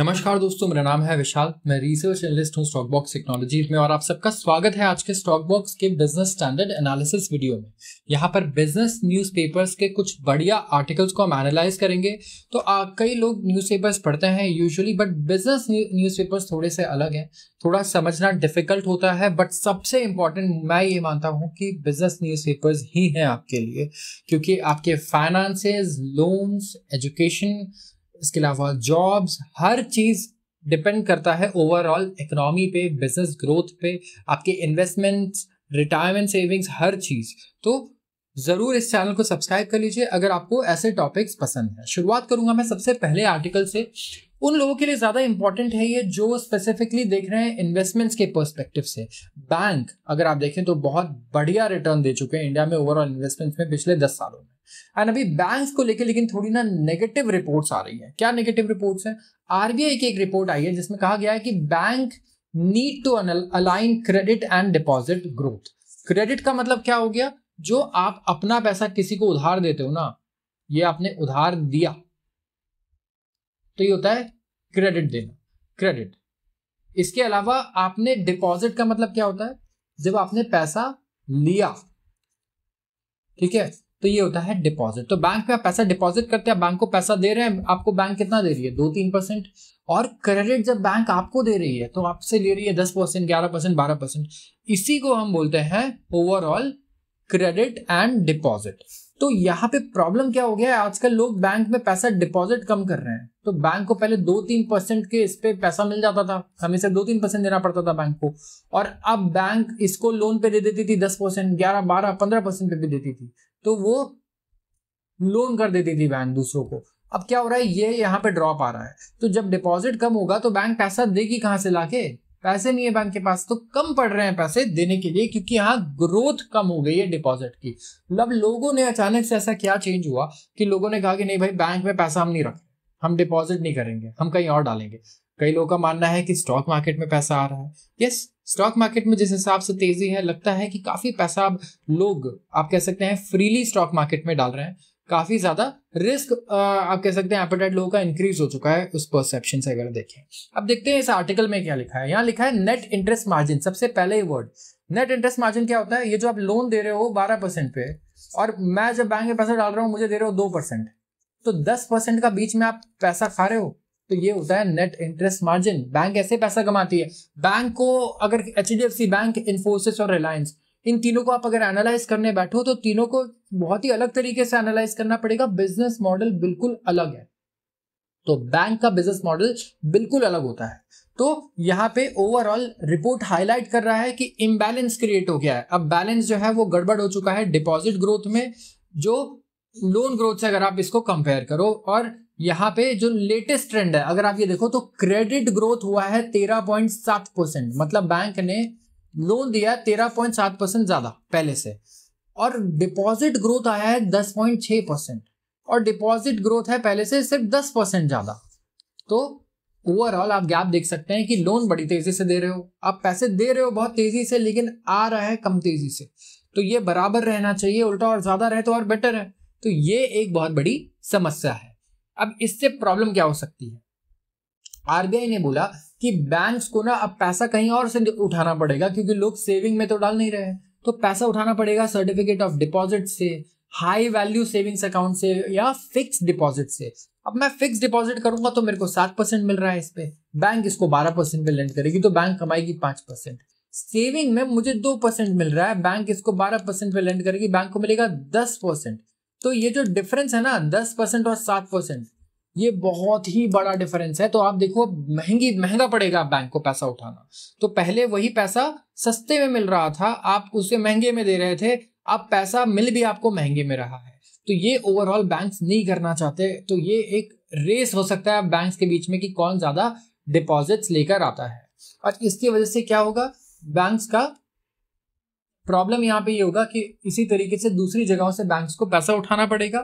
नमस्कार दोस्तों मेरा नाम है विशाल मैं रिसर्च एनलिस्ट हूँ स्टॉकबॉक्स टेक्नोलॉजी में और आप सबका स्वागत है आज के स्टॉकबॉक्स के बिजनेस स्टैंडर्ड एनालिसिस वीडियो में यहाँ पर बिजनेस न्यूज़पेपर्स के कुछ बढ़िया आर्टिकल्स को हम एनालाइज करेंगे तो आ, कई लोग न्यूज़पेपर्स पढ़ते हैं यूजुअली बट बिजनेस न्यूज़पेपर्स थोड़े से अलग हैं थोड़ा समझना डिफिकल्ट होता है बट सबसे इम्पॉर्टेंट मैं ये मानता हूँ कि बिजनेस न्यूज़पेपर्स ही हैं आपके लिए क्योंकि आपके फाइनेंसेज लोन्स एजुकेशन इसके अलावा जॉब्स हर चीज़ डिपेंड करता है ओवरऑल इकोनॉमी पे बिजनेस ग्रोथ पे आपके इन्वेस्टमेंट रिटायरमेंट सेविंग्स हर चीज़ तो ज़रूर इस चैनल को सब्सक्राइब कर लीजिए अगर आपको ऐसे टॉपिक्स पसंद है शुरुआत करूंगा मैं सबसे पहले आर्टिकल से उन लोगों के लिए ज़्यादा इंपॉर्टेंट है ये जो स्पेसिफिकली देख रहे हैं इन्वेस्टमेंट्स के पर्सपेक्टिव से बैंक अगर आप देखें तो बहुत बढ़िया रिटर्न दे चुके हैं इंडिया में ओवरऑल इन्वेस्टमेंट्स में पिछले दस सालों में एंड अभी बैंक को लेकर लेकिन थोड़ी ना नेगेटिव रिपोर्ट्स आ रही है क्या नेगेटिव रिपोर्ट्स हैं आरबीआई की एक रिपोर्ट आई है जिसमें कहा गया है कि bank need to align credit and deposit growth credit का मतलब क्या हो गया जो आप अपना पैसा किसी को उधार देते हो ना ये आपने उधार दिया तो ये होता है क्रेडिट देना क्रेडिट इसके अलावा आपने डिपॉजिट का मतलब क्या होता है जब आपने पैसा लिया ठीक है तो ये होता है डिपॉजिट तो बैंक में आप पैसा डिपॉजिट करते हैं बैंक को पैसा दे रहे हैं आपको बैंक कितना दे रही है दो तीन परसेंट और क्रेडिट जब बैंक आपको दे रही है तो आपसे ले रही है दस परसेंट ग्यारह परसेंट बारह परसेंट इसी को हम बोलते हैं ओवरऑल क्रेडिट एंड डिपॉजिट तो यहाँ पे प्रॉब्लम क्या हो गया है आजकल लोग बैंक में पैसा डिपॉजिट कम कर रहे हैं तो बैंक को पहले दो तीन परसेंट के इस पे पैसा मिल जाता था हमेशा दो तीन परसेंट देना पड़ता था बैंक को और अब बैंक इसको लोन पे दे देती थी दस परसेंट ग्यारह बारह पंद्रह परसेंट पे भी देती थी तो वो लोन कर देती थी बैंक दूसरों को अब क्या हो रहा है ये यहाँ पे ड्रॉप आ रहा है तो जब डिपॉजिट कम होगा तो बैंक पैसा देगी कहाँ से लाके पैसे नहीं है बैंक के पास तो कम पड़ रहे हैं पैसे देने के लिए क्योंकि यहाँ ग्रोथ कम हो गई है डिपॉजिट की मतलब लोगों ने अचानक से ऐसा क्या चेंज हुआ कि लोगों ने कहा कि नहीं भाई बैंक में पैसा हम नहीं रखें हम डिपॉजिट नहीं करेंगे हम कहीं और डालेंगे कई लोगों का मानना है कि स्टॉक मार्केट में पैसा आ रहा है यस स्टॉक मार्केट में जिस हिसाब से तेजी है लगता है कि काफी पैसा अब लोग आप कह सकते हैं फ्रीली स्टॉक मार्केट में डाल रहे हैं काफी ज्यादा रिस्क आप कह सकते हैं एपेटाइट लोगों का इंक्रीज हो चुका है उस परसेप्शन से अगर देखें अब देखते हैं इस आर्टिकल में क्या लिखा है यहाँ लिखा है नेट इंटरेस्ट मार्जिन सबसे पहले ही वर्ड नेट इंटरेस्ट मार्जिन क्या होता है ये जो आप लोन दे रहे हो बारह परसेंट पे और मैं जब बैंक में पैसा डाल रहा हूँ मुझे दे रहे हो दो परसेंट तो दस परसेंट का बीच में आप पैसा खा रहे हो तो ये होता है नेट इंटरेस्ट मार्जिन बैंक ऐसे पैसा कमाती है बैंक को अगर एच बैंक इन्फोसिस और रिलायंस इन तीनों को आप अगर एनालाइज करने बैठो तो तीनों को बहुत ही अलग तरीके से एनालाइज करना पड़ेगा बिजनेस मॉडल बिल्कुल अलग है तो बैंक का बिजनेस मॉडल बिल्कुल अलग होता है तो यहाँ पे ओवरऑल रिपोर्ट हाईलाइट कर रहा है कि इम्बैलेंस क्रिएट हो गया है अब बैलेंस जो है वो गड़बड़ हो चुका है डिपॉजिट ग्रोथ में जो लोन ग्रोथ से अगर आप इसको कंपेयर करो और यहाँ पे जो लेटेस्ट ट्रेंड है अगर आप ये देखो तो क्रेडिट ग्रोथ हुआ है तेरह पॉइंट सात परसेंट मतलब बैंक ने लोन दिया तेरह पॉइंट सात परसेंट ज्यादा पहले से और डिपॉजिट ग्रोथ आया है दस पॉइंट छह परसेंट और डिपॉजिट ग्रोथ है पहले से सिर्फ दस परसेंट ज्यादा तो ओवरऑल आप गैप देख सकते हैं कि लोन बड़ी तेजी से दे रहे हो आप पैसे दे रहे हो बहुत तेजी से लेकिन आ रहा है कम तेजी से तो ये बराबर रहना चाहिए उल्टा और ज्यादा रहे तो और बेटर है तो ये एक बहुत बड़ी समस्या है अब इससे प्रॉब्लम क्या हो सकती है आरबीआई ने बोला कि बैंक्स को ना अब पैसा कहीं और से उठाना पड़ेगा क्योंकि लोग सेविंग में तो डाल नहीं रहे तो पैसा उठाना पड़ेगा सर्टिफिकेट ऑफ डिपॉजिट से हाई वैल्यू सेविंग्स अकाउंट से या फिक्स डिपॉजिट से अब मैं फिक्स डिपॉजिट करूंगा तो मेरे को सात परसेंट मिल रहा है इस पे बैंक इसको बारह परसेंट पे लेंड करेगी तो बैंक कमाएगी पांच परसेंट सेविंग में मुझे दो परसेंट मिल रहा है बैंक इसको बारह परसेंट पे लेंड करेगी बैंक को मिलेगा दस परसेंट तो ये जो डिफरेंस है ना दस परसेंट और सात परसेंट ये बहुत ही बड़ा डिफरेंस है तो आप देखो महंगी महंगा पड़ेगा बैंक को पैसा उठाना तो पहले वही पैसा सस्ते में मिल रहा था आप उसे महंगे में दे रहे थे अब पैसा मिल भी आपको महंगे में रहा है तो ये ओवरऑल बैंक्स नहीं करना चाहते तो ये एक रेस हो सकता है बैंक्स के बीच में कि कौन ज़्यादा डिपॉजिट्स लेकर आता है और इसकी वजह से क्या होगा बैंक्स का प्रॉब्लम यहाँ पे ये यह होगा कि इसी तरीके से दूसरी जगहों से बैंक्स को पैसा उठाना पड़ेगा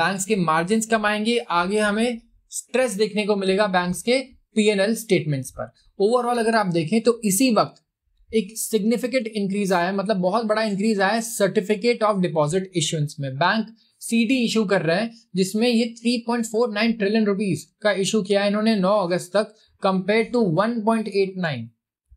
बैंक्स के मार्जिन कम आएंगे आगे हमें स्ट्रेस देखने को मिलेगा बैंक्स के पीएनएल स्टेटमेंट्स पर ओवरऑल अगर आप देखें तो इसी वक्त एक सिग्निफिकेंट इंक्रीज आया है मतलब बहुत बड़ा इंक्रीज आया है सर्टिफिकेट ऑफ डिपॉजिट इशुएंस में बैंक सीडी इशू कर रहे हैं जिसमें ये 3.49 ट्रिलियन रुपीस का इशू किया है इन्होंने 9 अगस्त तक कंपेयर टू 1.89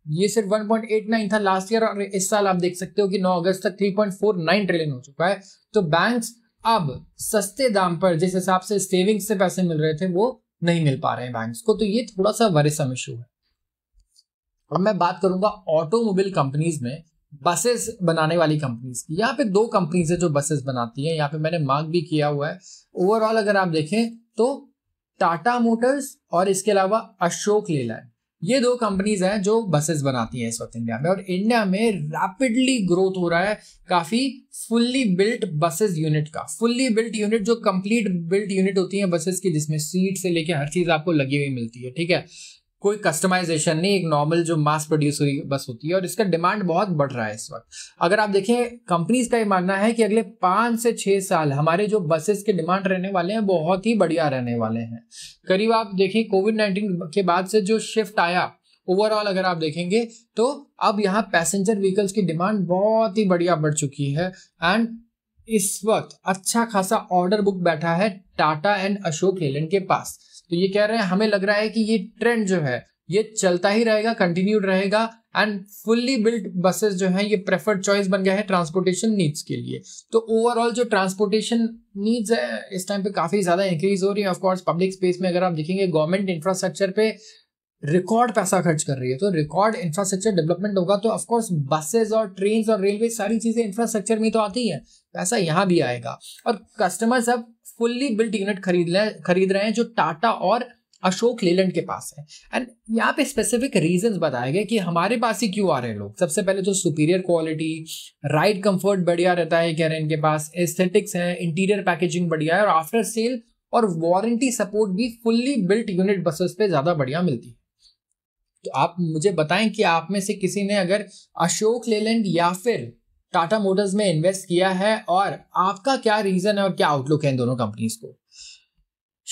ये सिर्फ 1.89 था लास्ट ईयर और इस साल आप देख सकते हो कि 9 अगस्त तक 3.49 ट्रिलियन हो चुका है तो बैंक्स अब सस्ते दाम पर जिस हिसाब से सेविंग्स से पैसे मिल रहे थे वो नहीं मिल पा रहे हैं बैंक्स को तो ये थोड़ा सा वरिसम इशू है अब मैं बात करूंगा ऑटोमोबाइल कंपनीज में बसेस बनाने वाली कंपनीज की यहाँ पे दो कंपनीज है जो बसेस बनाती हैं यहाँ पे मैंने मार्क भी किया हुआ है ओवरऑल अगर आप देखें तो टाटा मोटर्स और इसके अलावा अशोक लेलैंड ये दो कंपनीज हैं जो बसेस बनाती हैं इस वक्त इंडिया में और इंडिया में रैपिडली ग्रोथ हो रहा है काफ़ी फुल्ली बिल्ट बसेस यूनिट का फुल्ली बिल्ट यूनिट जो कंप्लीट बिल्ट यूनिट होती है बसेस की जिसमें सीट से लेके हर चीज़ आपको लगी हुई मिलती है ठीक है कोई कस्टमाइजेशन नहीं एक नॉर्मल जो मास प्रोड्यूस हुई बस होती है और इसका डिमांड बहुत बढ़ रहा है इस वक्त अगर आप देखें कंपनीज का ये मानना है कि अगले पाँच से छः साल हमारे जो बसेस के डिमांड रहने वाले हैं बहुत ही बढ़िया रहने वाले हैं करीब आप देखें कोविड नाइन्टीन के बाद से जो शिफ्ट आया ओवरऑल अगर आप देखेंगे तो अब यहाँ पैसेंजर व्हीकल्स की डिमांड बहुत ही बढ़िया बढ़ चुकी है एंड इस वक्त अच्छा खासा ऑर्डर बुक बैठा है टाटा एंड अशोक लेलैंड के पास तो ये कह रहे हैं हमें लग रहा है कि ये ट्रेंड जो है ये चलता ही रहेगा कंटिन्यूड रहेगा एंड फुल्ली बिल्ट बसेस जो है ये प्रेफर्ड चॉइस बन गया है ट्रांसपोर्टेशन नीड्स के लिए तो ओवरऑल जो ट्रांसपोर्टेशन नीड्स है इस टाइम पे काफ़ी ज़्यादा इंक्रीज हो रही है ऑफकोर्स पब्लिक स्पेस में अगर आप देखेंगे गवर्नमेंट इंफ्रास्ट्रक्चर पे रिकॉर्ड पैसा खर्च कर रही है तो रिकॉर्ड इंफ्रास्ट्रक्चर डेवलपमेंट होगा तो ऑफकोर्स बसेस और ट्रेन और रेलवे सारी चीज़ें इंफ्रास्ट्रक्चर में तो आती हैं पैसा यहाँ भी आएगा और कस्टमर्स अब फुल्ली बिल्ट यूनिट खरीद ले खरीद रहे हैं जो टाटा और अशोक लेलैंड के पास है एंड यहाँ पे स्पेसिफिक रीजंस बताए गए कि हमारे पास ही क्यों आ रहे हैं लोग सबसे पहले तो सुपीरियर क्वालिटी राइड कंफर्ट बढ़िया रहता है कह रहे हैं इनके पास एस्थेटिक्स है इंटीरियर पैकेजिंग बढ़िया है और आफ्टर सेल और वारंटी सपोर्ट भी फुल्ली बिल्ट यूनिट बसेस पे ज़्यादा बढ़िया मिलती है तो आप मुझे बताएं कि आप में से किसी ने अगर अशोक लेलैंड या फिर टाटा मोटर्स में इन्वेस्ट किया है और आपका क्या रीजन है और क्या आउटलुक है इन दोनों कंपनीज को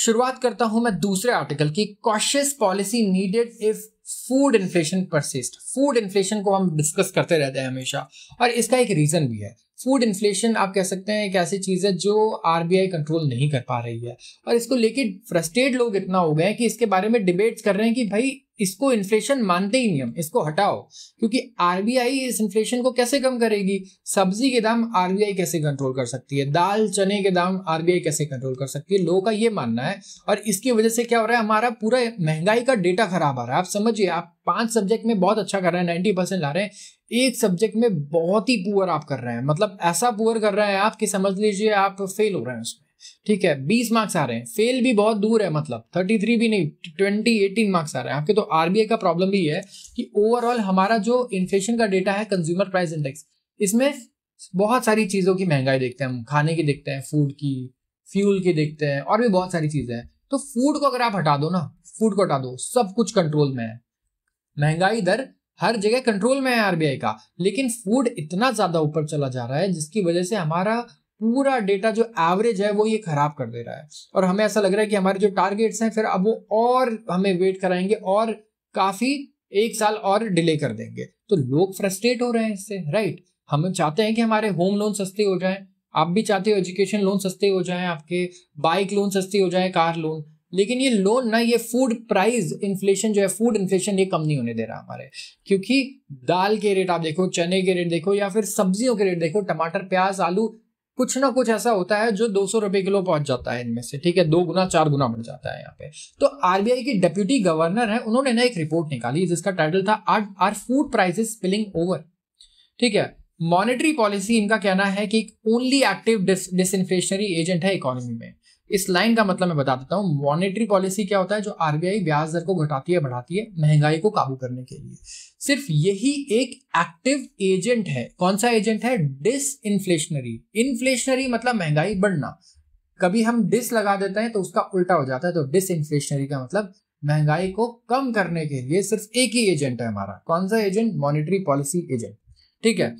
शुरुआत करता हूं मैं दूसरे आर्टिकल की cautious policy needed if food inflation persist food inflation को हम डिस्कस करते रहते हैं हमेशा और इसका एक रीजन भी है फूड इन्फ्लेशन आप कह सकते हैं एक ऐसी चीज़ है जो आरबीआई कंट्रोल नहीं कर पा रही है और इसको लेके फ्रस्ट्रेट लोग इतना हो गए हैं कि इसके बारे में डिबेट्स कर रहे हैं कि भाई इसको इन्फ्लेशन मानते ही नहीं हम इसको हटाओ क्योंकि आरबीआई इस इन्फ्लेशन को कैसे कम करेगी सब्जी के दाम आरबीआई कैसे कंट्रोल कर सकती है दाल चने के दाम आरबीआई कैसे कंट्रोल कर सकती है लोगों का ये मानना है और इसकी वजह से क्या हो रहा है हमारा पूरा महंगाई का डेटा खराब आ रहा है आप समझिए आप पांच सब्जेक्ट में बहुत अच्छा कर रहे हैं नाइन्टी परसेंट ला रहे हैं एक सब्जेक्ट में बहुत ही पुअर आप कर रहे हैं मतलब ऐसा पुअर कर रहे हैं आप कि समझ लीजिए आप फेल हो रहे हैं उसमें ठीक है बीस मार्क्स आ रहे हैं फेल भी बहुत दूर है मतलब थर्टी थ्री भी नहीं ट्वेंटी एटीन मार्क्स आ रहे हैं आपके तो आरबीआई का प्रॉब्लम भी है कि ओवरऑल हमारा जो इन्फ्लेशन का डेटा है कंज्यूमर प्राइस इंडेक्स इसमें बहुत सारी चीज़ों की महंगाई देखते हैं हम खाने की देखते हैं फूड की फ्यूल की देखते हैं और भी बहुत सारी चीज़ें हैं तो फूड को अगर आप हटा दो ना फूड को हटा दो सब कुछ कंट्रोल में है महंगाई दर हर जगह कंट्रोल में है आरबीआई का लेकिन फूड इतना ज्यादा ऊपर चला जा रहा है जिसकी वजह से हमारा पूरा डेटा जो एवरेज है वो ये खराब कर दे रहा है और हमें ऐसा लग रहा है कि हमारे जो टारगेट्स हैं फिर अब वो और हमें वेट कराएंगे और काफ़ी एक साल और डिले कर देंगे तो लोग फ्रस्ट्रेट हो रहे हैं इससे राइट हम चाहते हैं कि हमारे होम लोन सस्ते हो जाएं आप भी चाहते हो एजुकेशन लोन सस्ते हो जाए आपके बाइक लोन सस्ते हो जाए कार लोन लेकिन ये लोन ना ये फूड प्राइस इन्फ्लेशन जो है फूड इन्फ्लेशन ये कम नहीं होने दे रहा हमारे क्योंकि दाल के रेट आप देखो चने के रेट देखो या फिर सब्जियों के रेट देखो टमाटर प्याज आलू कुछ ना कुछ ऐसा होता है जो दो सौ रुपए किलो पहुंच जाता है इनमें से ठीक है दो गुना चार गुना बढ़ जाता है यहाँ पे तो आरबीआई के डेप्यूटी गवर्नर है उन्होंने ना एक रिपोर्ट निकाली जिसका टाइटल था are are food prices spilling over ठीक है मॉनेटरी पॉलिसी इनका कहना है कि only active dis, disinflationary agent है इकोनॉमी में इस लाइन का मतलब मैं बता देता हूँ मॉनेटरी पॉलिसी क्या होता है जो आरबीआई ब्याज दर को घटाती है बढ़ाती है महंगाई को काबू करने के लिए सिर्फ यही एक एक्टिव एजेंट है कौन सा एजेंट है डिस इन्फ्लेशनरी इन्फ्लेशनरी मतलब महंगाई बढ़ना कभी हम डिस लगा देते हैं तो उसका उल्टा हो जाता है तो डिस इन्फ्लेशनरी का मतलब महंगाई को कम करने के लिए सिर्फ एक ही एजेंट है हमारा कौन सा एजेंट मॉनिटरी पॉलिसी एजेंट ठीक है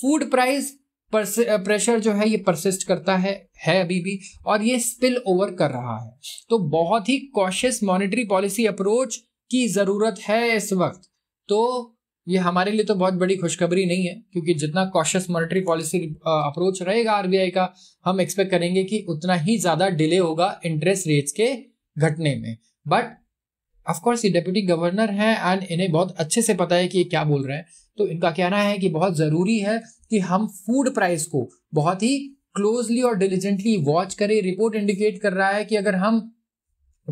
फूड प्राइस प्रेशर जो है ये परसिस्ट करता है है अभी भी और ये स्पिल ओवर कर रहा है तो बहुत ही कॉशियस मॉनेटरी पॉलिसी अप्रोच की ज़रूरत है इस वक्त तो ये हमारे लिए तो बहुत बड़ी खुशखबरी नहीं है क्योंकि जितना कॉशियस मॉनेटरी पॉलिसी अप्रोच रहेगा आरबीआई का हम एक्सपेक्ट करेंगे कि उतना ही ज़्यादा डिले होगा इंटरेस्ट रेट्स के घटने में बट अफकोर्स ये डेप्यूटी गवर्नर है एंड इन्हें बहुत अच्छे से पता है कि ये क्या बोल रहे हैं तो इनका कहना है कि बहुत ज़रूरी है कि हम फूड प्राइस को बहुत ही क्लोजली और डिलीजेंटली वॉच करें रिपोर्ट इंडिकेट कर रहा है कि अगर हम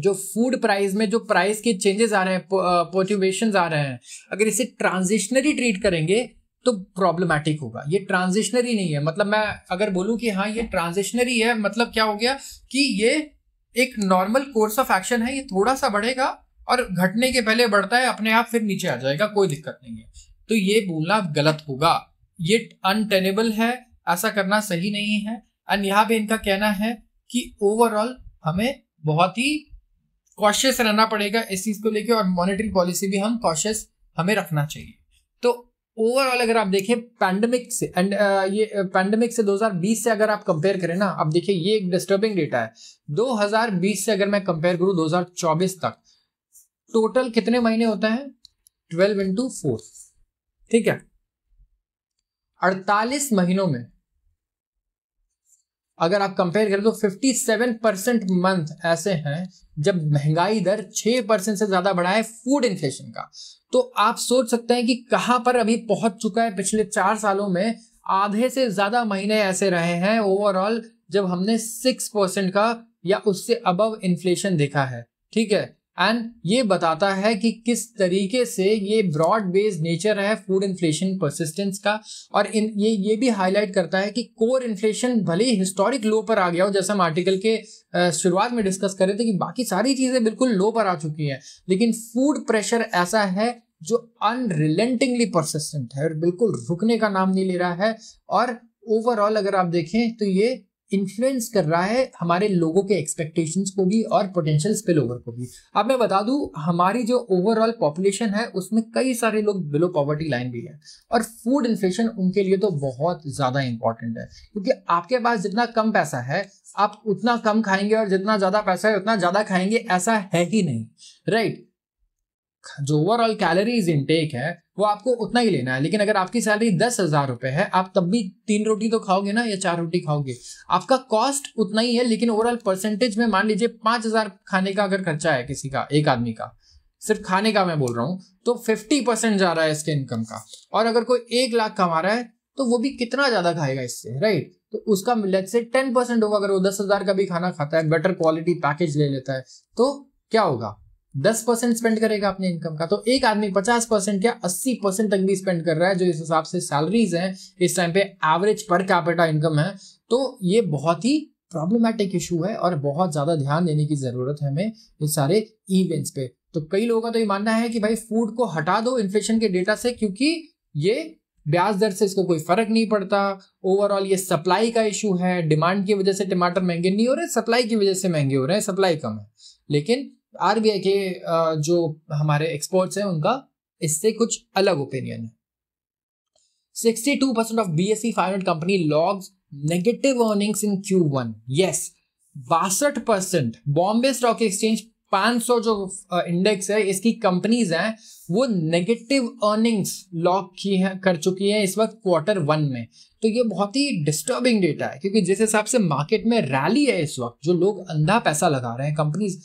जो फूड प्राइस में जो प्राइस के चेंजेस आ रहे हैं पोटिवेशन आ रहे हैं अगर इसे ट्रांजिशनरी ट्रीट करेंगे तो प्रॉब्लमैटिक होगा ये ट्रांजिशनरी नहीं है मतलब मैं अगर बोलूं कि हाँ ये ट्रांजिशनरी है मतलब क्या हो गया कि ये एक नॉर्मल कोर्स ऑफ एक्शन है ये थोड़ा सा बढ़ेगा और घटने के पहले बढ़ता है अपने आप फिर नीचे आ जाएगा कोई दिक्कत नहीं है तो ये बोलना गलत होगा ये अनटेनेबल है ऐसा करना सही नहीं है एंड यहाँ पे इनका कहना है कि ओवरऑल हमें बहुत ही कॉशियस रहना पड़ेगा इस चीज को लेके और मॉनिटरी पॉलिसी भी हम कॉशियस हमें रखना चाहिए तो ओवरऑल अगर आप देखें पैंडमिक से एंड uh, ये पैंडमिक uh, से 2020 से अगर आप कंपेयर करें ना आप देखिए ये एक डिस्टर्बिंग डेटा है 2020 से अगर मैं कंपेयर करूं 2024 तक टोटल कितने महीने होता है ट्वेल्व इंटू फोर ठीक है अड़तालीस महीनों में अगर आप कंपेयर करें तो 57 परसेंट मंथ ऐसे हैं जब महंगाई दर 6 परसेंट से ज्यादा बढ़ा है फूड इन्फ्लेशन का तो आप सोच सकते हैं कि कहां पर अभी पहुंच चुका है पिछले चार सालों में आधे से ज्यादा महीने ऐसे रहे हैं ओवरऑल जब हमने 6 परसेंट का या उससे अबव इन्फ्लेशन देखा है ठीक है एंड ये बताता है कि किस तरीके से ये ब्रॉड बेस्ड नेचर है फूड इन्फ्लेशन परसिस्टेंस का और इन ये ये भी हाईलाइट करता है कि कोर इन्फ्लेशन भले ही हिस्टोरिक लो पर आ गया हो जैसा हम आर्टिकल के शुरुआत में डिस्कस कर रहे थे कि बाकी सारी चीज़ें बिल्कुल लो पर आ चुकी हैं लेकिन फूड प्रेशर ऐसा है जो अनरिलेंटिंगली परसिस्टेंट है और बिल्कुल रुकने का नाम नहीं ले रहा है और ओवरऑल अगर आप देखें तो ये इन्फ्लुएंस कर रहा है हमारे लोगों के एक्सपेक्टेशंस को भी और पोटेंशियल स्पिल ओवर को भी अब मैं बता दूं हमारी जो ओवरऑल पॉपुलेशन है उसमें कई सारे लोग बिलो पॉवर्टी लाइन भी है और फूड इन्फ्लेशन उनके लिए तो बहुत ज़्यादा इंपॉर्टेंट है क्योंकि आपके पास जितना कम पैसा है आप उतना कम खाएंगे और जितना ज़्यादा पैसा है उतना ज़्यादा खाएंगे ऐसा है ही नहीं राइट right? जो ओवरऑल कैलोरीज इनटेक है वो आपको उतना ही लेना है लेकिन अगर आपकी सैलरी दस हज़ार रुपए है आप तब भी तीन रोटी तो खाओगे ना या चार रोटी खाओगे आपका कॉस्ट उतना ही है लेकिन ओवरऑल परसेंटेज में मान लीजिए पांच हज़ार खाने का अगर खर्चा है किसी का एक आदमी का सिर्फ खाने का मैं बोल रहा हूँ तो फिफ्टी परसेंट जा रहा है इसके इनकम का और अगर कोई एक लाख कमा रहा है तो वो भी कितना ज़्यादा खाएगा इससे राइट तो उसका लेट से टेन परसेंट होगा अगर वो दस हज़ार का भी खाना खाता है बेटर क्वालिटी पैकेज ले लेता है तो क्या होगा दस परसेंट स्पेंड करेगा अपने इनकम का तो एक आदमी पचास परसेंट या अस्सी परसेंट तक भी स्पेंड कर रहा है जो इस हिसाब से सैलरीज हैं इस टाइम पे एवरेज पर कैपिटा इनकम है तो ये बहुत ही प्रॉब्लमेटिक इशू है और बहुत ज़्यादा ध्यान देने की ज़रूरत है हमें इस सारे इवेंट्स पे तो कई लोगों का तो ये मानना है कि भाई फूड को हटा दो इन्फ्लेशन के डेटा से क्योंकि ये ब्याज दर से इसको कोई फर्क नहीं पड़ता ओवरऑल ये सप्लाई का इशू है डिमांड की वजह से टमाटर महंगे नहीं हो रहे सप्लाई की वजह से महंगे हो रहे हैं सप्लाई कम है लेकिन आरबीआई के जो हमारे एक्सपर्ट्स हैं उनका इससे कुछ अलग ओपिनियन है sixty two percent of B S C five hundred company logs negative earnings in Q one yes बासठ परसेंट बॉम्बे स्टॉक एक्सचेंज 500 जो इंडेक्स है इसकी कंपनीज हैं वो नेगेटिव अर्निंग्स लॉक की हैं कर चुकी हैं इस वक्त क्वार्टर वन में तो ये बहुत ही डिस्टर्बिंग डेटा है क्योंकि जिस हिसाब से मार्केट में रैली है इस वक्त जो लोग अंधा पैसा लगा रहे हैं कंपनीज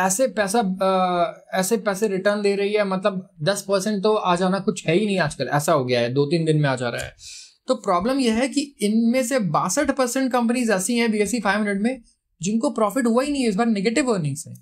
ऐसे पैसा ऐसे पैसे रिटर्न दे रही है मतलब दस परसेंट तो आ जाना कुछ है ही नहीं आजकल ऐसा हो गया है दो तीन दिन में आ जा रहा है तो प्रॉब्लम यह है कि इनमें से बासठ परसेंट कंपनीज ऐसी हैं B S C five hundred में जिनको प्रॉफिट हुआ ही नहीं है इस बार निगेटिव अर्निंग्स है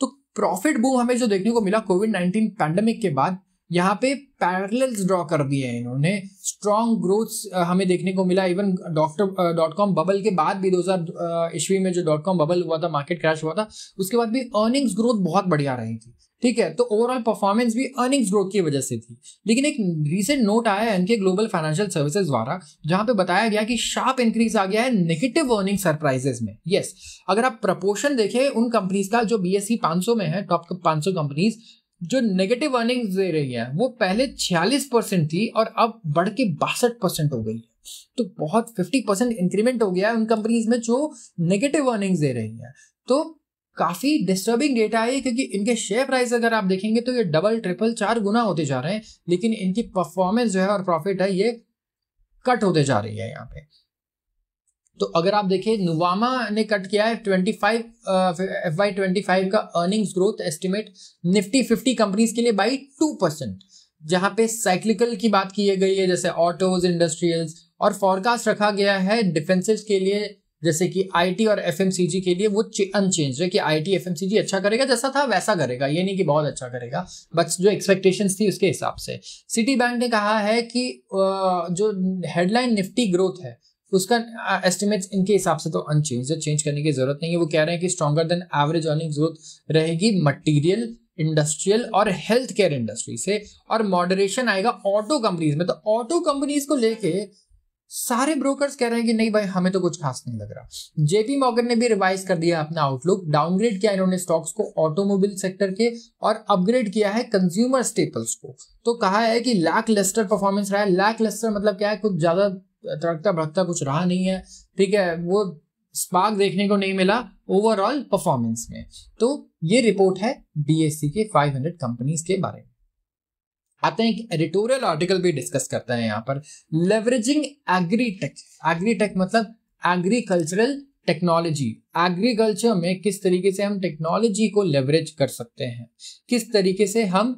तो प्रॉफिट बूम हमें जो देखने को मिला कोविड नाइन्टीन पैंडेमिक के बाद यहाँ पे पैरेलल्स ड्रॉ कर दिए हैं इन्होंने स्ट्रॉन्ग ग्रोथ हमें देखने को मिला even doctor dot com bubble के बाद भी 2000 ईस्वी में जो डॉट कॉम बबल हुआ था मार्केट क्रैश हुआ था उसके बाद भी अर्निंग्स ग्रोथ बहुत बढ़िया रही थी ठीक है तो ओवरऑल परफॉर्मेंस भी अर्निंग्स ग्रोथ की वजह से थी लेकिन एक रीसेंट नोट आया है इनके ग्लोबल फाइनेंशियल सर्विसेज द्वारा जहां पे बताया गया कि शार्प इंक्रीज आ गया है नेगेटिव अर्निंग सरप्राइजेस में यस अगर आप प्रपोर्शन देखें उन कंपनीज का जो बी एस e में है टॉप 500 कंपनीज जो नेगेटिव अर्निंग दे रही है वो पहले 46 परसेंट थी और अब बढ़ के बासठ परसेंट हो गई है तो बहुत 50 परसेंट इंक्रीमेंट हो गया है उन कंपनीज में जो नेगेटिव अर्निंग्स दे रही तो है तो काफ़ी डिस्टर्बिंग डेटा है क्योंकि इनके शेयर प्राइस अगर आप देखेंगे तो ये डबल ट्रिपल चार गुना होते जा रहे हैं लेकिन इनकी परफॉर्मेंस जो है और प्रॉफिट है ये कट होते जा रही है यहाँ पे तो अगर आप देखें नुवामा ने कट किया है 25 एफ वाई ट्वेंटी का earnings growth estimate Nifty 50 companies के लिए बाई टू परसेंट जहाँ पे साइक्लिकल की बात की गई है जैसे ऑटोज इंडस्ट्रियल्स और फॉरकास्ट रखा गया है डिफेंसिस के लिए जैसे कि आईटी और एफएमसीजी के लिए वो अनचेंज है कि आईटी एफएमसीजी अच्छा करेगा जैसा था वैसा करेगा ये नहीं कि बहुत अच्छा करेगा बट जो एक्सपेक्टेशंस थी उसके हिसाब से सिटी बैंक ने कहा है कि जो हेडलाइन निफ्टी ग्रोथ है उसका एस्टिमेट्स इनके हिसाब से तो अनचेंज है चेंज करने की जरूरत नहीं है वो कह रहे हैं कि stronger than average earning growth रहेगी मटेरियल इंडस्ट्रियल और हेल्थ केयर इंडस्ट्री से और मॉडरेशन आएगा ऑटो कंपनीज में तो ऑटो कंपनीज को लेके सारे ब्रोकर्स कह रहे हैं कि नहीं भाई हमें तो कुछ खास नहीं लग रहा जेपी मॉर्गन ने भी रिवाइज कर दिया अपना आउटलुक डाउनग्रेड किया इन्होंने स्टॉक्स को ऑटोमोबाइल सेक्टर के और अपग्रेड किया है कंज्यूमर स्टेपल्स को तो कहा है कि लैक लेस्टर परफॉर्मेंस रहा है लैक लेस्टर मतलब क्या है कुछ ज्यादा तड़कता भड़कता कुछ रहा नहीं है ठीक है वो स्पार्क देखने को नहीं मिला ओवरऑल परफॉर्मेंस में तो ये रिपोर्ट है बी के 500 कंपनीज के बारे में आते हैं एक एडिटोरियल आर्टिकल भी डिस्कस करते हैं यहाँ पर लेवरेजिंग एग्रीटेक एग्रीटेक मतलब एग्रीकल्चरल टेक्नोलॉजी एग्रीकल्चर में किस तरीके से हम टेक्नोलॉजी को लेवरेज कर सकते हैं किस तरीके से हम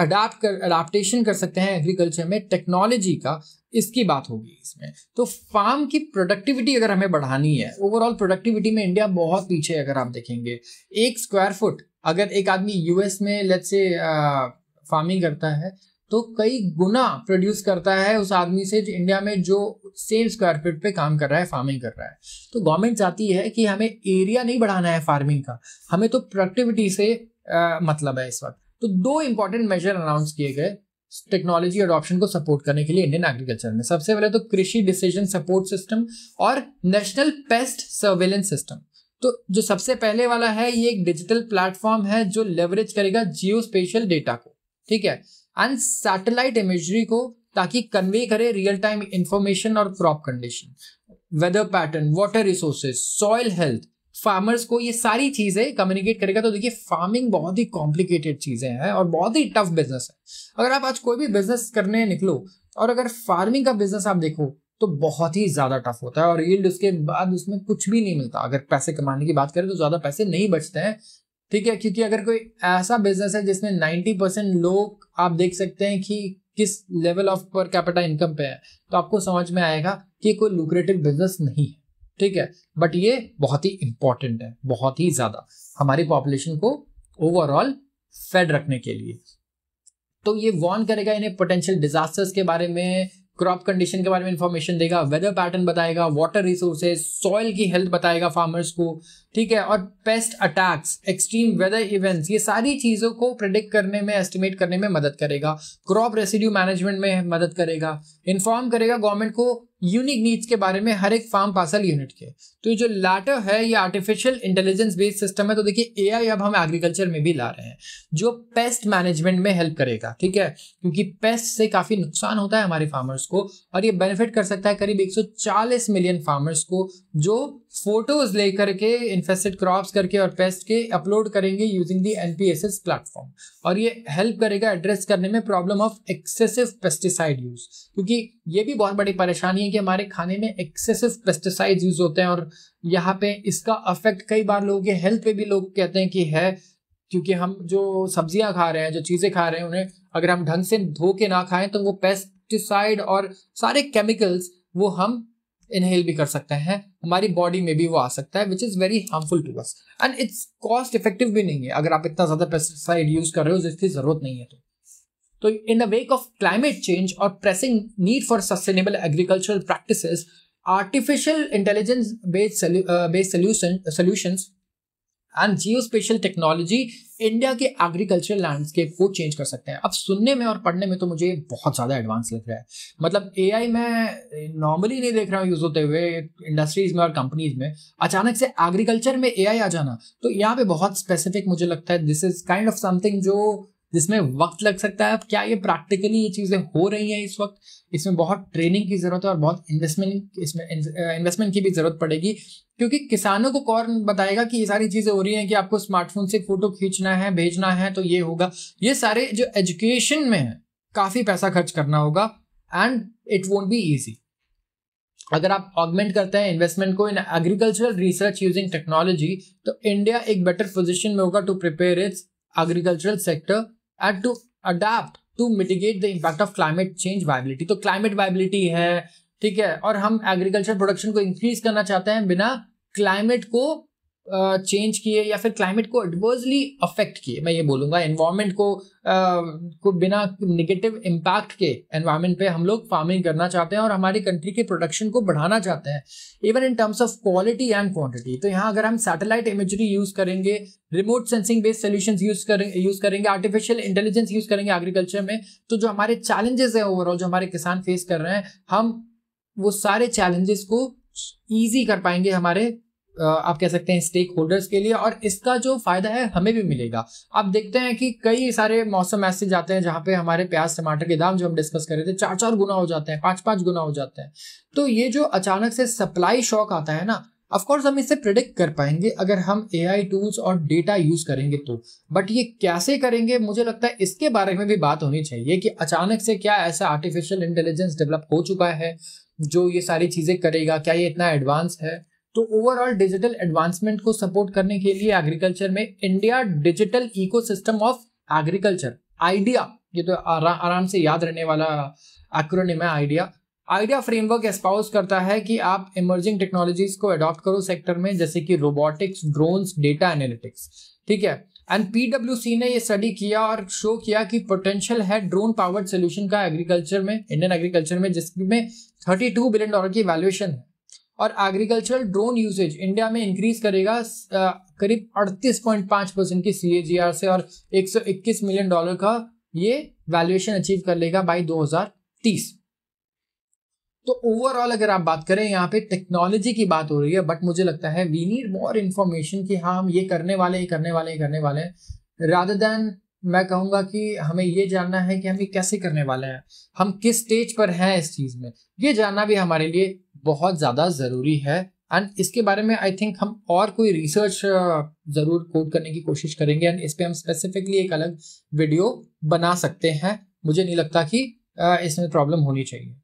अडाप्ट कर अडाप्टेशन कर सकते हैं एग्रीकल्चर में टेक्नोलॉजी का इसकी बात होगी इसमें तो फार्म की प्रोडक्टिविटी अगर हमें बढ़ानी है ओवरऑल प्रोडक्टिविटी में इंडिया बहुत पीछे अगर आप देखेंगे एक स्क्वायर फुट अगर एक आदमी यूएस में लेट से फार्मिंग करता है तो कई गुना प्रोड्यूस करता है उस आदमी से जो इंडिया में जो सेम स्क्वायर फीट पे काम कर रहा है फार्मिंग कर रहा है तो गवर्नमेंट चाहती है कि हमें एरिया नहीं बढ़ाना है फार्मिंग का हमें तो प्रोडक्टिविटी से आ, मतलब है इस वक्त तो दो इंपॉर्टेंट मेजर अनाउंस किए गए टेक्नोलॉजी अडॉप्शन को सपोर्ट करने के लिए इंडियन एग्रीकल्चर में सबसे पहले तो कृषि डिसीजन सपोर्ट सिस्टम और नेशनल पेस्ट सर्वेलेंस सिस्टम तो जो सबसे पहले वाला है ये एक डिजिटल प्लेटफॉर्म है जो लेवरेज करेगा जियो स्पेशल डेटा को ठीक है एंड सैटेलाइट इमेजरी को ताकि कन्वे करे रियल टाइम इंफॉर्मेशन और crop condition weather pattern water resources soil health farmers को ये सारी चीज़ें कम्युनिकेट करेगा तो देखिए फार्मिंग बहुत ही कॉम्प्लिकेटेड चीज़ें हैं और बहुत ही टफ बिजनेस है अगर आप आज कोई भी बिजनेस करने निकलो और अगर फार्मिंग का बिजनेस आप देखो तो बहुत ही ज़्यादा टफ होता है और यील्ड उसके बाद उसमें कुछ भी नहीं मिलता अगर पैसे कमाने की बात करें तो ज़्यादा पैसे नहीं बचते हैं ठीक है क्योंकि अगर कोई ऐसा बिजनेस है जिसमें नाइनटी परसेंट लोग आप देख सकते हैं कि किस लेवल ऑफ पर कैपिटल इनकम पे है तो आपको समझ में आएगा कि कोई लुक्रेटिव बिजनेस नहीं है ठीक है बट ये बहुत ही इंपॉर्टेंट है बहुत ही ज़्यादा हमारी पॉपुलेशन को ओवरऑल फेड रखने के लिए तो ये वॉर्न करेगा इन्हें पोटेंशियल डिजास्टर्स के बारे में क्रॉप कंडीशन के बारे में इंफॉर्मेशन देगा वेदर पैटर्न बताएगा वाटर रिसोर्सेज सॉइल की हेल्थ बताएगा फार्मर्स को ठीक है और pest attacks extreme weather events ये सारी चीज़ों को प्रिडिक्ट करने में एस्टिमेट करने में मदद करेगा क्रॉप रेसिड्यू मैनेजमेंट में मदद करेगा इन्फॉर्म करेगा गवर्नमेंट को यूनिक नीड्स के बारे में हर एक फार्म पार्सल यूनिट के तो ये जो लैटर है ये आर्टिफिशियल इंटेलिजेंस बेस्ड सिस्टम है तो देखिए ए अब हम एग्रीकल्चर में भी ला रहे हैं जो पेस्ट मैनेजमेंट में हेल्प करेगा ठीक है क्योंकि पेस्ट से काफ़ी नुकसान होता है हमारे फार्मर्स को और ये बेनिफिट कर सकता है करीब एक मिलियन फार्मर्स को जो फोटोज लेकर के इन्फेस्टेड क्रॉप्स करके और पेस्ट के अपलोड करेंगे यूजिंग दी एन प्लेटफॉर्म और ये हेल्प करेगा एड्रेस करने में problem of excessive pesticide use क्योंकि ये भी बहुत बड़ी परेशानी है कि हमारे खाने में एक्सेसिव पेस्टिसाइड यूज होते हैं और यहाँ पे इसका अफेक्ट कई बार लोगों के हेल्थ पे भी लोग कहते हैं कि है क्योंकि हम जो सब्जियां खा रहे हैं जो चीज़ें खा रहे हैं उन्हें अगर हम ढंग से धो के ना खाएं तो वो पेस्टिसाइड और सारे केमिकल्स वो हम इनहेल भी कर सकते हैं हमारी बॉडी में भी वो आ सकता है which is very harmful to us and it's cost effective भी नहीं है अगर आप इतना ज़्यादा पेस्टिसाइड यूज़ कर रहे हो जिसकी ज़रूरत नहीं है तो तो in the wake of climate change और pressing need for sustainable agricultural practice artificial intelligence based based solution solutions and geo spatial technology India के एग्रीकल्चरल लैंडस्केप को चेंज कर सकते हैं अब सुनने में और पढ़ने में तो मुझे बहुत ज़्यादा एडवांस लग रहा है मतलब ए मैं नॉर्मली नहीं देख रहा हूँ यूज़ होते हुए इंडस्ट्रीज में और कंपनीज में अचानक से एग्रीकल्चर में ए आ जाना तो यहाँ पे बहुत स्पेसिफिक मुझे लगता है this is kind of something जो जिसमें वक्त लग सकता है अब क्या ये प्रैक्टिकली ये चीज़ें हो रही हैं इस वक्त इसमें बहुत ट्रेनिंग की ज़रूरत है और बहुत इन्वेस्टमेंट इसमें इन्वेस्टमेंट की भी ज़रूरत पड़ेगी क्योंकि किसानों को कौन बताएगा कि ये सारी चीज़ें हो रही हैं कि आपको स्मार्टफोन से फ़ोटो खींचना है भेजना है तो ये होगा ये सारे जो एजुकेशन में है काफ़ी पैसा खर्च करना होगा and it won't be easy अगर आप ऑगमेंट करते हैं इन्वेस्टमेंट को in agricultural research using technology तो इंडिया एक बेटर पोजिशन में होगा to prepare its agricultural sector and to adapt to mitigate the impact of climate change viability तो क्लाइमेट वायबिलिटी है ठीक है और हम एग्रीकल्चर प्रोडक्शन को इंक्रीज करना चाहते हैं बिना क्लाइमेट को चेंज किए या फिर क्लाइमेट को एडवर्सली अफेक्ट किए मैं ये बोलूँगा एनवायरमेंट को को बिना निगेटिव इम्पैक्ट के एनवायरमेंट पे हम लोग फार्मिंग करना चाहते हैं और हमारी कंट्री के प्रोडक्शन को बढ़ाना चाहते हैं even in terms of quality and quantity तो यहाँ अगर हम सैटेलाइट इमेजरी यूज़ करेंगे remote sensing based solution use use करेंगे आर्टिफिशियल इंटेलिजेंस यूज़ करेंगे एग्रीकल्चर में तो जो हमारे चैलेंजेस हैं ओवरऑल जो हमारे किसान फेस कर रहे हैं हम वो सारे चैलेंजेस को ईजी कर पाएंगे हमारे आप कह सकते हैं स्टेक होल्डर्स के लिए और इसका जो फायदा है हमें भी मिलेगा आप देखते हैं कि कई सारे मौसम ऐसे जाते हैं जहाँ पे हमारे प्याज टमाटर के दाम जो हम डिस्कस कर रहे थे चार चार गुना हो जाते हैं पाँच पांच गुना हो जाते हैं तो ये जो अचानक से सप्लाई शॉक आता है ना ऑफकोर्स हम इसे प्रिडिक्ट कर पाएंगे अगर हम ए आई टूल्स और डेटा यूज करेंगे तो बट ये कैसे करेंगे मुझे लगता है इसके बारे में भी बात होनी चाहिए कि अचानक से क्या ऐसा आर्टिफिशियल इंटेलिजेंस डेवलप हो चुका है जो ये सारी चीज़ें करेगा क्या ये इतना एडवांस है तो ओवरऑल डिजिटल एडवांसमेंट को सपोर्ट करने के लिए एग्रीकल्चर में India digital ecosystem of agriculture idea ये तो आरा, आराम से याद रहने वाला एक्रोनिम है आइडिया आइडिया फ्रेमवर्क एस्पाउस करता है कि आप इमर्जिंग टेक्नोलॉजीज को अडॉप्ट करो सेक्टर में जैसे कि रोबोटिक्स ड्रोन्स डेटा एनालिटिक्स ठीक है एंड पीडब्ल्यू ने ये स्टडी किया और शो किया कि पोटेंशियल है ड्रोन पावर्ड सोल्यूशन का एग्रीकल्चर में इंडियन एग्रीकल्चर में जिसमें टू बिलियन डॉलर की वैल्यूएशन है और एग्रीकल्चरल ड्रोन यूसेज इंडिया में इंक्रीज करेगा करीब 38.5 परसेंट की सी से और 121 मिलियन डॉलर का ये वैल्यूएशन अचीव कर लेगा बाई 2030 तो ओवरऑल अगर आप बात करें यहाँ पे टेक्नोलॉजी की बात हो रही है बट मुझे लगता है वी नीड मोर इन्फॉर्मेशन कि हाँ हम ये करने वाले ये करने वाले ये करने वाले हैं रादर देन मैं कहूँगा कि हमें ये जानना है कि हम ये कैसे करने वाले हैं हम किस स्टेज पर हैं इस चीज़ में ये जानना भी हमारे लिए बहुत ज़्यादा ज़रूरी है एंड इसके बारे में आई थिंक हम और कोई रिसर्च ज़रूर कोड करने की कोशिश करेंगे एंड इस पर हम स्पेसिफिकली एक अलग वीडियो बना सकते हैं मुझे नहीं लगता कि इसमें प्रॉब्लम होनी चाहिए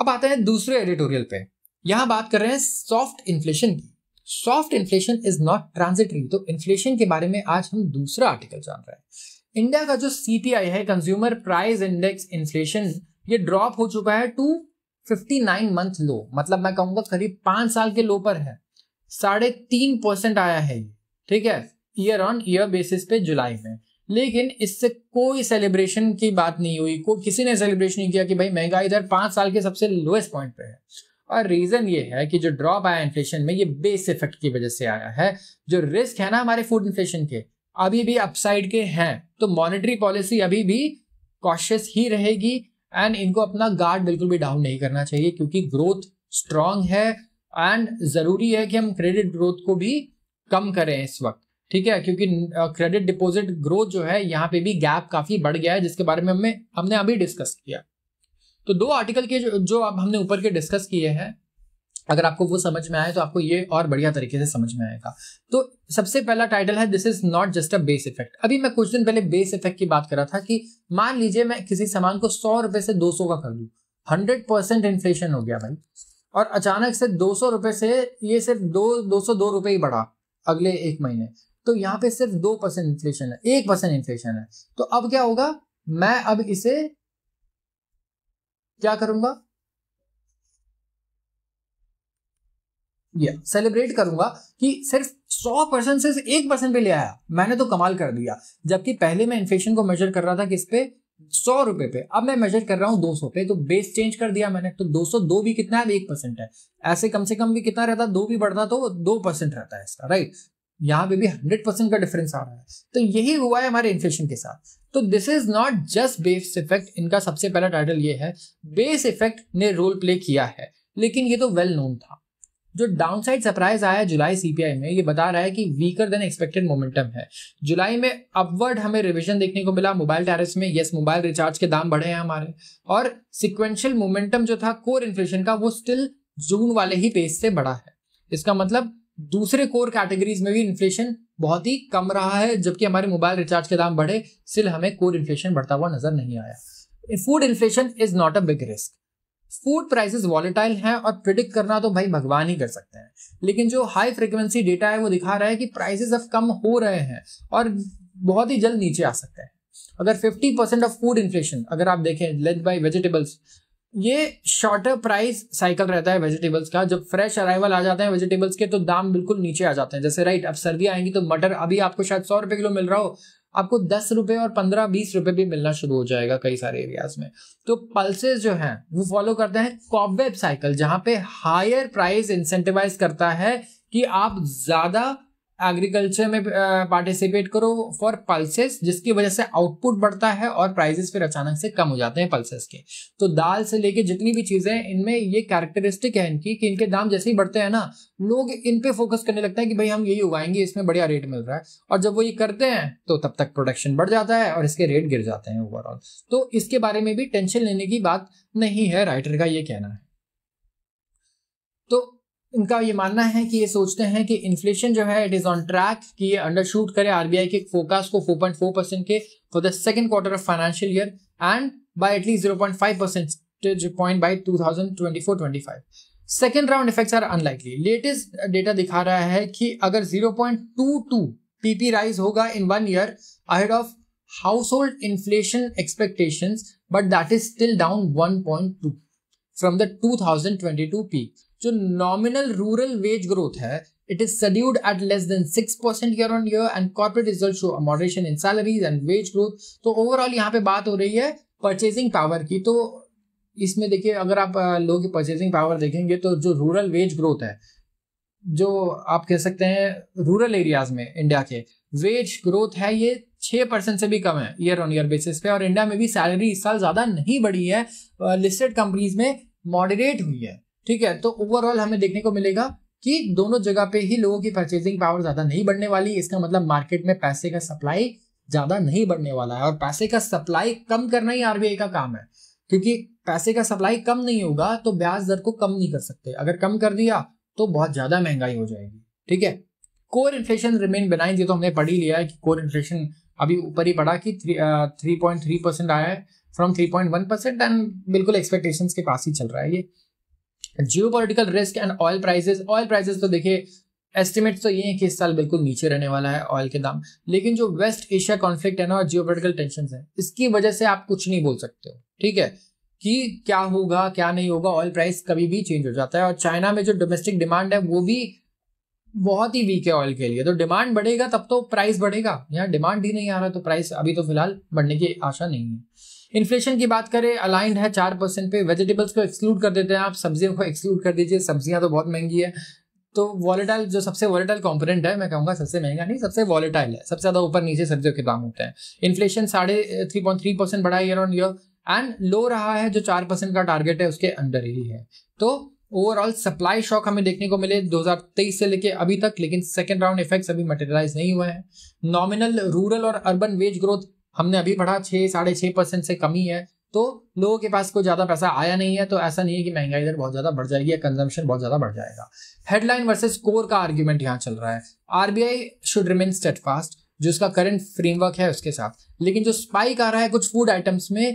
अब आते हैं दूसरे एडिटोरियल पे यहाँ बात कर रहे हैं सॉफ्ट इन्फ्लेशन की soft inflation is not transitory तो इन्फ्लेशन के बारे में आज हम दूसरा आर्टिकल जान रहे हैं इंडिया का जो सी है कंज्यूमर प्राइस इंडेक्स इन्फ्लेशन ये ड्रॉप हो चुका है टू 59 मंथ लो मतलब मैं कहूंगा करीब पांच साल के लो पर है साढ़े तीन परसेंट आया है ठीक है ईयर ऑन ईयर बेसिस पे जुलाई में लेकिन इससे कोई सेलिब्रेशन की बात नहीं हुई कोई किसी ने सेलिब्रेशन नहीं किया कि भाई महंगाई दर पांच साल के सबसे लोएस्ट पॉइंट पे है और रीजन ये है कि जो ड्रॉप आया इन्फ्लेशन में ये बेस इफेक्ट की वजह से आया है जो रिस्क है ना हमारे फूड इन्फ्लेशन के अभी भी अपसाइड के हैं तो मॉनेटरी पॉलिसी अभी भी कॉशियस ही रहेगी एंड इनको अपना गार्ड बिल्कुल भी डाउन नहीं करना चाहिए क्योंकि ग्रोथ स्ट्रांग है एंड ज़रूरी है कि हम क्रेडिट ग्रोथ को भी कम करें इस वक्त ठीक है क्योंकि क्रेडिट डिपॉजिट ग्रोथ जो है यहाँ पे भी गैप काफ़ी बढ़ गया है जिसके बारे में हमने हमने अभी डिस्कस किया तो दो आर्टिकल के जो, जो अब हमने ऊपर के डिस्कस किए हैं अगर आपको वो समझ में आए तो आपको ये और बढ़िया तरीके से समझ में आएगा तो सबसे पहला टाइटल है this is not just a base effect अभी मैं कुछ दिन पहले बेस इफेक्ट की बात कर रहा था कि मान लीजिए मैं किसी सामान को सौ रुपए से दो सौ का कर दू हंड्रेड परसेंट इन्फ्लेशन हो गया भाई और अचानक से दो सौ रुपए से ये सिर्फ दो दो सौ दो रुपए ही बढ़ा अगले एक महीने तो यहाँ पे सिर्फ दो परसेंट इन्फ्लेशन है एक परसेंट इन्फ्लेशन है तो अब क्या होगा मैं अब इसे क्या करूंगा yeah. सेलिब्रेट करूंगा कि सिर्फ सौ परसेंट से एक परसेंट पे ले आया मैंने तो कमाल कर दिया जबकि पहले मैं इन्फेक्शन को मेजर कर रहा था किस पे सौ रुपए पे अब मैं मेजर कर रहा हूँ दो सौ पे तो बेस चेंज कर दिया मैंने तो दो सौ दो भी कितना है एक परसेंट है ऐसे कम से कम भी कितना रहता दो भी बढ़ता तो दो परसेंट रहता है इसका राइट यहाँ पे भी हंड्रेड परसेंट का डिफरेंस आ रहा है तो यही हुआ है हमारे इन्फ्लेशन के साथ तो this is not just base effect इनका सबसे पहला टाइटल ये है बेस इफेक्ट ने रोल प्ले किया है लेकिन ये तो वेल नोन था जो डाउनसाइड सरप्राइज आया जुलाई सीपीआई में ये बता रहा है कि वीकर देन एक्सपेक्टेड मोमेंटम है जुलाई में अपवर्ड हमें रिविजन देखने को मिला मोबाइल टैरिस में यस मोबाइल रिचार्ज के दाम बढ़े हैं हमारे और सिक्वेंशियल मोमेंटम जो था कोर इन्फ्लेशन का वो स्टिल जून वाले ही पेज से बढ़ा है इसका मतलब दूसरे कोर कैटेगरीज में भी इन्फ्लेशन बहुत ही कम रहा है जबकि हमारे मोबाइल रिचार्ज के दाम बढ़े स्टिल हमें कोर इन्फ्लेशन बढ़ता हुआ नजर नहीं आया food inflation is not a big risk food prices volatile हैं और प्रिडिक्ट करना तो भाई भगवान ही कर सकते हैं लेकिन जो हाई फ्रिक्वेंसी डेटा है वो दिखा रहा है कि प्राइसेस अब कम हो रहे हैं और बहुत ही जल्द नीचे आ सकते हैं अगर 50 परसेंट ऑफ फूड इन्फ्लेशन अगर आप देखें लेड बाई वेजिटेबल्स ये शॉर्टर प्राइस साइकिल रहता है वेजिटेबल्स का जब फ्रेश अराइवल आ जाते हैं वेजिटेबल्स के तो दाम बिल्कुल नीचे आ जाते हैं जैसे राइट अब सर्दी आएंगी तो मटर अभी आपको शायद सौ रुपये किलो मिल रहा हो आपको दस रुपये और पंद्रह बीस रुपये भी मिलना शुरू हो जाएगा कई सारे एरियाज में तो पल्सेस जो हैं वो फॉलो करते हैं कॉबवेब साइकिल जहां पे हायर प्राइस इंसेंटिवाइज करता है कि आप ज़्यादा एग्रीकल्चर में पार्टिसिपेट करो फॉर पल्सेस जिसकी वजह से आउटपुट बढ़ता है और प्राइजेस फिर अचानक से कम हो जाते हैं पल्सेस के तो दाल से लेके जितनी भी चीज़ें इनमें ये कैरेक्टरिस्टिक है इनकी कि इनके दाम जैसे ही बढ़ते हैं ना लोग इन पे फोकस करने लगते हैं कि भाई हम यही उगाएंगे इसमें बढ़िया रेट मिल रहा है और जब वो ये करते हैं तो तब तक प्रोडक्शन बढ़ जाता है और इसके रेट गिर जाते हैं ओवरऑल तो इसके बारे में भी टेंशन लेने की बात नहीं है राइटर का ये कहना है तो इनका ये मानना है कि ये सोचते हैं कि इन्फ्लेशन जो है इट इज़ ऑन ट्रैक कि ये अंडरशूट करे आरबीआई के फोकास्ट को 4.4 परसेंट के for the second quarter of financial year and by at least zero point five percent point by 2024-25 second round effect are unlikely latest data दिखा रहा है कि अगर 0.22 पीपी राइज होगा in one year ahead of household inflation expectation but that is still down 1.2 from the 2022 peak जो nominal rural wage growth है it is subdued at less than six percent year on year and corporate result show moderation in salaries and wage growth तो overall यहाँ पे बात हो रही है purchasing power की तो इसमें देखिए अगर आप लोगों की परचेजिंग पावर देखेंगे तो जो रूरल वेज ग्रोथ है जो आप कह सकते हैं रूरल एरियाज में इंडिया के वेज ग्रोथ है ये छह परसेंट से भी कम है ईयर ऑन ईयर बेसिस पे और इंडिया में भी सैलरी इस साल ज़्यादा नहीं बढ़ी है लिस्टेड कंपनीज में मॉडरेट हुई है ठीक है तो ओवरऑल हमें देखने को मिलेगा कि दोनों जगह पे ही लोगों की परचेजिंग पावर ज़्यादा नहीं बढ़ने वाली इसका मतलब मार्केट में पैसे का सप्लाई ज़्यादा नहीं बढ़ने वाला है और पैसे का सप्लाई कम करना ही आरबीआई का काम है क्योंकि पैसे का सप्लाई कम नहीं होगा तो ब्याज दर को कम नहीं कर सकते अगर कम कर दिया तो बहुत ज़्यादा महंगाई हो जाएगी ठीक है कोर इन्फ्लेशन रिमेन बनाई जो तो हमने पढ़ ही लिया है कि कोर इन्फ्लेशन अभी ऊपर ही पड़ा कि थ्री पॉइंट थ्री परसेंट आया है from three point one percent and बिल्कुल एक्सपेक्टेशंस के पास ही चल रहा है ये geopolitical risk and oil prices oil prices तो देखिए एस्टिमेट्स तो ये हैं कि इस साल बिल्कुल नीचे रहने वाला है ऑयल के दाम लेकिन जो वेस्ट एशिया कॉन्फ्लिक्ट है ना और जियोपॉलिटिकल टेंशन है इसकी वजह से आप कुछ नहीं बोल सकते हो ठीक है कि क्या होगा क्या नहीं होगा ऑयल प्राइस कभी भी चेंज हो जाता है और चाइना में जो डोमेस्टिक डिमांड है वो भी बहुत ही वीक है ऑयल के लिए तो डिमांड बढ़ेगा तब तो प्राइस बढ़ेगा यहाँ डिमांड ही नहीं आ रहा तो प्राइस अभी तो फिलहाल बढ़ने की आशा नहीं है इन्फ्लेशन की बात करें अलाइंड है चार परसेंट पे वेजिटेबल्स को एक्सक्लूड कर देते हैं आप सब्जियों को एक्सक्लूड कर दीजिए सब्जियां तो बहुत महंगी है तो वॉलेटाइल जो सबसे वॉलेटाइल कंपोनेंट है मैं कहूँगा सबसे महंगा नहीं सबसे वॉलेटाइल है सबसे ज़्यादा ऊपर नीचे सब्जियों के दाम होते हैं इन्फ्लेशन साढ़े थ्री पॉइंट थ्री परसेंट बढ़ा year on year and low रहा है जो चार परसेंट का टारगेट है उसके अंडर ही है तो ओवरऑल सप्लाई शॉक हमें देखने को मिले 2023 से लेके अभी तक लेकिन सेकेंड राउंड इफेक्ट्स अभी मटेरियलाइज नहीं हुए हैं नॉमिनल रूरल और अर्बन वेज ग्रोथ हमने अभी पढ़ा छः साढ़े छः परसेंट से कमी है तो लोगों के पास कोई ज़्यादा पैसा आया नहीं है तो ऐसा नहीं है कि महंगाई दर बहुत ज़्यादा बढ़ जाएगी या कंजम्पशन बहुत ज़्यादा बढ़ जाएगा हेडलाइन वर्सेस कोर का आर्ग्यूमेंट यहाँ चल रहा है RBI should remain steadfast जो उसका करंट फ्रेमवर्क है उसके साथ लेकिन जो स्पाइक आ रहा है कुछ फूड आइटम्स में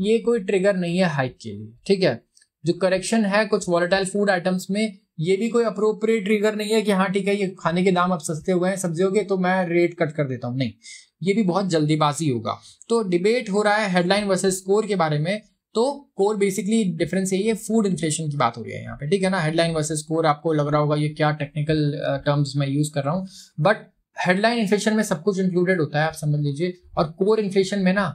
ये कोई ट्रिगर नहीं है हाइक के लिए ठीक है जो करेक्शन है कुछ वॉलेटाइल फूड आइटम्स में ये भी कोई अप्रोप्रिएट ट्रिगर नहीं है कि हाँ ठीक है ये खाने के दाम अब सस्ते हुए हैं सब्जियों के तो मैं रेट कट कर देता हूँ नहीं ये भी बहुत जल्दीबाजी होगा तो डिबेट हो रहा है हेडलाइन वर्सेस कोर के बारे में तो कोर बेसिकली डिफरेंस यही है फूड इन्फ्लेशन की बात हो रही है यहाँ पे ठीक है ना हेडलाइन वर्सेस कोर आपको लग रहा होगा ये क्या टेक्निकल टर्म्स मैं यूज़ कर रहा हूँ बट हेडलाइन इन्फ्लेशन में सब कुछ इंक्लूडेड होता है आप समझ लीजिए और कोर इन्फ्लेशन में ना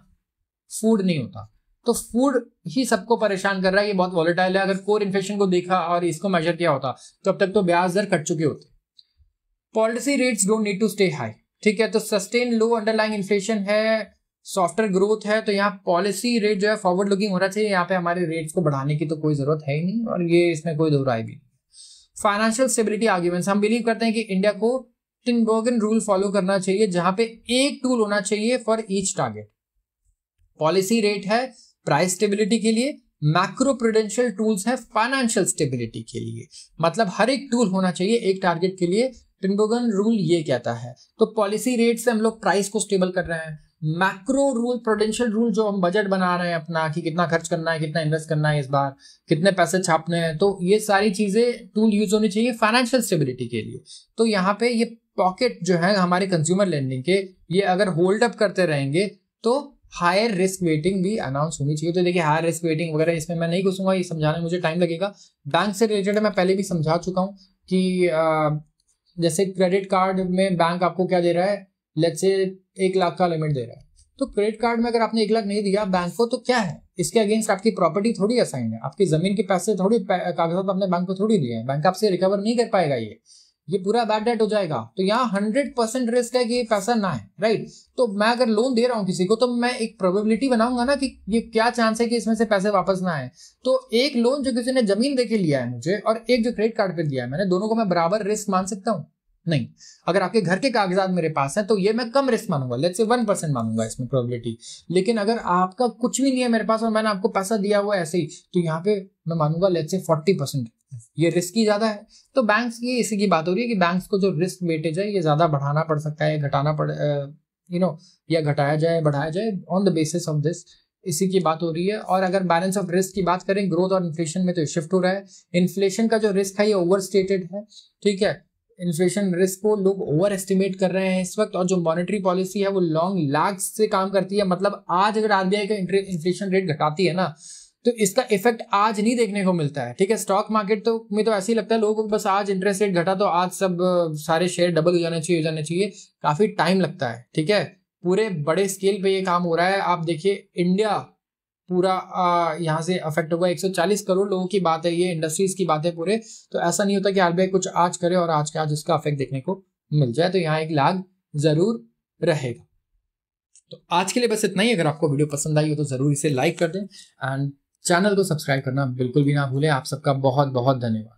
फूड नहीं होता तो फूड ही सबको परेशान कर रहा है ये बहुत वॉलेटाइल है अगर कोर इन्फ्लेशन को देखा और इसको मेजर किया होता तो अब तक तो ब्याज दर कट चुके होते policy rates don't need to stay high ठीक है तो सस्टेन लो अंडरलाइंग इन्फ्लेशन है सॉफ्टवेयर ग्रोथ है तो यहाँ पॉलिसी रेट जो है फॉरवर्ड लुकिंग होना चाहिए यहाँ पे हमारे रेट्स को बढ़ाने की तो कोई ज़रूरत है ही नहीं और ये इसमें कोई दो राय भी फाइनेंशियल स्टेबिलिटी आर्ग्यूमेंट्स हम बिलीव करते हैं कि इंडिया को टिनबोगन रूल फॉलो करना चाहिए जहां पे एक टूल होना चाहिए for each target policy rate है प्राइस स्टेबिलिटी के लिए मैक्रो प्रोडेंशियल टूल्स है फाइनेंशियल स्टेबिलिटी के लिए मतलब हर एक टूल होना चाहिए एक टारगेट के लिए ट्रिम्बोगन रूल ये कहता है तो पॉलिसी रेट से हम लोग प्राइस को स्टेबल कर रहे हैं मैक्रो रूल प्रोडेंशियल रूल जो हम बजट बना रहे हैं अपना कि कितना खर्च करना है कितना इन्वेस्ट करना है इस बार कितने पैसे छापने हैं तो ये सारी चीज़ें टूल यूज होनी चाहिए फाइनेंशियल स्टेबिलिटी के लिए तो यहाँ पे ये पॉकेट जो है हमारे कंज्यूमर लेंडिंग के ये अगर होल्ड अप करते रहेंगे तो हायर रिस्क वेटिंग भी अनाउंस होनी चाहिए तो देखिए हायर रिस्क वेटिंग वगैरह इसमें मैं नहीं घुसूंगा ये समझाने में मुझे टाइम लगेगा बैंक से रिलेटेड मैं पहले भी समझा चुका हूँ कि जैसे क्रेडिट कार्ड में बैंक आपको क्या दे रहा है लेट से एक लाख का लिमिट दे रहा है तो क्रेडिट कार्ड में अगर आपने एक लाख नहीं दिया बैंक को तो क्या है इसके अगेंस्ट आपकी प्रॉपर्टी थोड़ी असाइन है आपकी जमीन के पैसे थोड़ी कागजात आपने बैंक को थोड़ी दिए हैं बैंक आपसे रिकवर नहीं कर पाएगा ये ये पूरा बैड डेट हो जाएगा तो यहाँ हंड्रेड परसेंट रिस्क है कि ये पैसा ना है राइट तो मैं अगर लोन दे रहा हूँ किसी को तो मैं एक प्रोबेबिलिटी बनाऊंगा ना कि ये क्या चांस है कि इसमें से पैसे वापस ना आए तो एक लोन जो किसी ने जमीन देके लिया है मुझे और एक जो क्रेडिट कार्ड पर लिया है मैंने दोनों को मैं बराबर रिस्क मान सकता हूँ नहीं अगर आपके घर के कागजात मेरे पास हैं तो ये मैं कम रिस्क मानूंगा लेट से वन परसेंट मानूंगा इसमें प्रोबेबिलिटी लेकिन अगर आपका कुछ भी नहीं है मेरे पास और मैंने आपको पैसा दिया हुआ ऐसे ही तो यहाँ पे मैं मानूंगा लेट से फोर्टी परसेंट ये रिस्क ही ज़्यादा है तो बैंक्स की इसी की बात हो रही है कि बैंक्स को जो रिस्क वेटेज है ये ज़्यादा बढ़ाना पड़ सकता है घटाना पड़ यू नो या घटाया जाए बढ़ाया जाए on the basis of this इसी की बात हो रही है और अगर बैलेंस ऑफ रिस्क की बात करें ग्रोथ और इन्फ्लेशन में तो शिफ्ट हो रहा है इन्फ्लेशन का जो रिस्क है ये ओवर स्टेटेड है ठीक है इन्फ्लेशन रिस्क को लोग ओवर एस्टिमेट कर रहे हैं इस वक्त और जो मॉनेटरी पॉलिसी है वो लॉन्ग लैग्स से काम करती है मतलब आज अगर आरबीआई का इन्फ्लेशन रेट घटाती है ना तो इसका इफेक्ट आज नहीं देखने को मिलता है ठीक है स्टॉक मार्केट तो में तो ऐसे ही लगता है लोगों को बस आज इंटरेस्ट रेट घटा तो आज सब सारे शेयर डबल हो जाने चाहिए हो जाने चाहिए काफ़ी टाइम लगता है ठीक है पूरे बड़े स्केल पे ये काम हो रहा है आप देखिए इंडिया पूरा यहाँ से अफेक्ट होगा 140 करोड़ लोगों की बात है ये इंडस्ट्रीज की बात है पूरे तो ऐसा नहीं होता कि आर कुछ आज करे और आज के आज उसका अफेक्ट देखने को मिल जाए तो यहाँ एक लाग ज़रूर रहेगा तो आज के लिए बस इतना ही अगर आपको वीडियो पसंद आई हो तो ज़रूर इसे लाइक कर दें एंड चैनल को सब्सक्राइब करना बिल्कुल भी ना भूलें आप सबका बहुत बहुत धन्यवाद